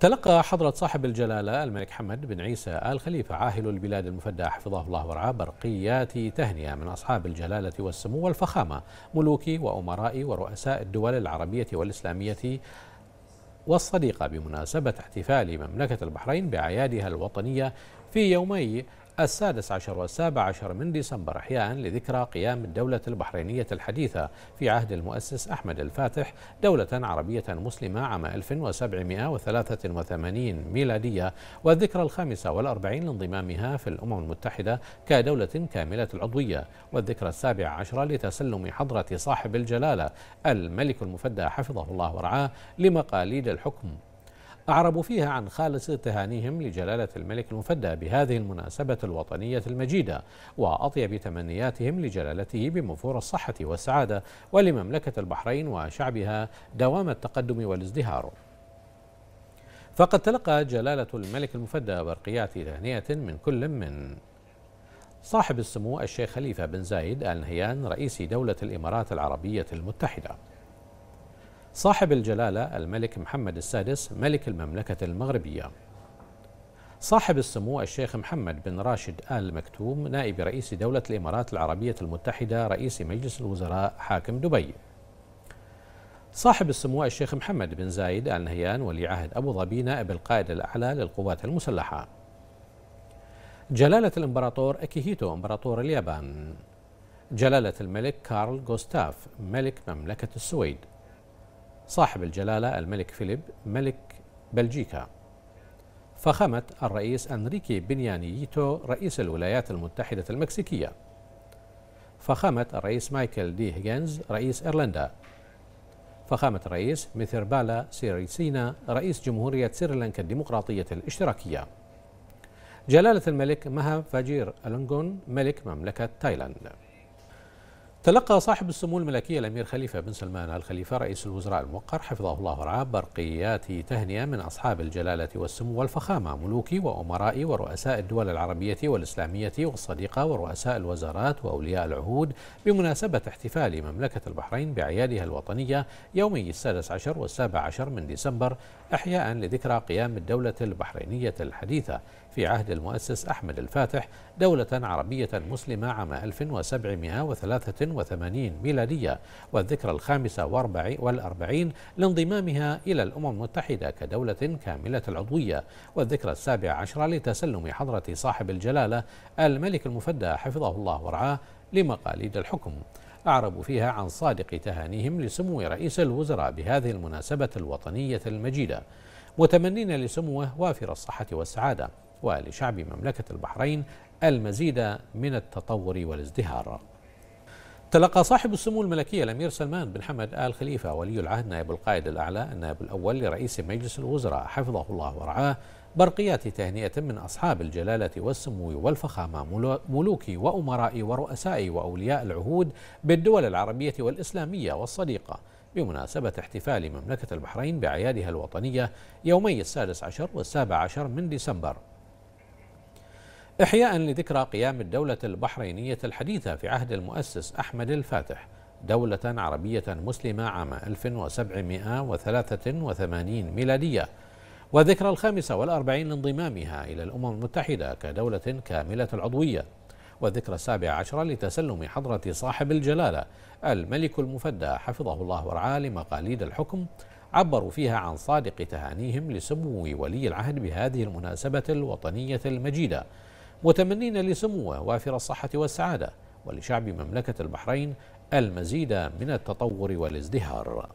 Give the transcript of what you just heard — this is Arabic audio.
تلقى حضرة صاحب الجلالة الملك حمد بن عيسى آل خليفة عاهل البلاد المفدى حفظه الله ورعاه برقيات تهنئة من أصحاب الجلالة والسمو والفخامة ملوك وأمراء ورؤساء الدول العربية والإسلامية والصديقة بمناسبة احتفال مملكة البحرين بأعيادها الوطنية في يومي السادس عشر والسابع عشر من ديسمبر أحياء لذكرى قيام الدولة البحرينية الحديثة في عهد المؤسس أحمد الفاتح دولة عربية مسلمة عام 1783 ميلادية والذكرى الخامسة والأربعين لانضمامها في الأمم المتحدة كدولة كاملة العضوية والذكرى السابعة عشر لتسلم حضرة صاحب الجلالة الملك المفدى حفظه الله ورعاه لمقاليد الحكم أعربوا فيها عن خالص تهانيهم لجلالة الملك المفدى بهذه المناسبة الوطنية المجيدة وأطيب تمنياتهم لجلالته بموفور الصحة والسعادة ولمملكة البحرين وشعبها دوام التقدم والازدهار فقد تلقى جلالة الملك المفدى برقيات تهنئة من كل من صاحب السمو الشيخ خليفة بن زايد آل نهيان رئيس دولة الإمارات العربية المتحدة صاحب الجلالة الملك محمد السادس ملك المملكة المغربية صاحب السمو الشيخ محمد بن راشد آل مكتوم نائب رئيس دولة الإمارات العربية المتحدة رئيس مجلس الوزراء حاكم دبي صاحب السمو الشيخ محمد بن زايد آل نهيان ولي عهد أبو ظبي نائب القائد الأعلى للقوات المسلحة جلالة الإمبراطور أكيهيتو إمبراطور اليابان جلالة الملك كارل غوستاف ملك مملكة السويد صاحب الجلالة الملك فيليب ملك بلجيكا فخمت الرئيس أنريكي بنيانيتو رئيس الولايات المتحدة المكسيكية فخامة الرئيس مايكل دي هيجنز رئيس إيرلندا فخامة الرئيس ميثربالا سيريسينا رئيس جمهورية سريلانكا الديمقراطية الاشتراكية جلالة الملك مها فاجير ألونغون ملك مملكة تايلاند تلقى صاحب السمو الملكية الأمير خليفة بن سلمان الخليفة رئيس الوزراء الموقر حفظه الله ورعاه برقيات تهنئة من أصحاب الجلالة والسمو والفخامة ملوك وأمراء ورؤساء الدول العربية والإسلامية والصديقة ورؤساء الوزارات وأولياء العهود بمناسبة احتفال مملكة البحرين بأعيادها الوطنية يومي السادس عشر والسابع عشر من ديسمبر إحياء لذكرى قيام الدولة البحرينية الحديثة في عهد المؤسس أحمد الفاتح دولة عربية مسلمة عام 1773 1980 ميلادية والذكرى الخامسة والأربعين لانضمامها إلى الأمم المتحدة كدولة كاملة العضوية والذكرى السابعة عشرة لتسلم حضرة صاحب الجلالة الملك المفدى حفظه الله ورعاه لمقاليد الحكم أعربوا فيها عن صادق تهانيهم لسمو رئيس الوزراء بهذه المناسبة الوطنية المجيدة متمنين لسموه وافر الصحة والسعادة ولشعب مملكة البحرين المزيد من التطور والازدهار تلقى صاحب السمو الملكي الأمير سلمان بن حمد آل خليفة ولي العهد نائب القائد الأعلى النائب الأول لرئيس مجلس الوزراء حفظه الله ورعاه برقيات تهنئة من أصحاب الجلالة والسمو والفخامة ملوك وأمراء ورؤساء وأولياء العهود بالدول العربية والإسلامية والصديقة بمناسبة احتفال مملكة البحرين بأعيادها الوطنية يومي السادس عشر والسابع عشر من ديسمبر إحياء لذكرى قيام الدولة البحرينية الحديثة في عهد المؤسس أحمد الفاتح دولة عربية مسلمة عام 1783 ميلادية والذكرى الخامسة والأربعين لانضمامها إلى الأمم المتحدة كدولة كاملة العضوية والذكرى السابعة عشرة لتسلم حضرة صاحب الجلالة الملك المفدى حفظه الله ورعاه لمقاليد الحكم عبروا فيها عن صادق تهانيهم لسمو ولي العهد بهذه المناسبة الوطنية المجيدة متمنين لسموه وافر الصحة والسعادة ولشعب مملكة البحرين المزيد من التطور والازدهار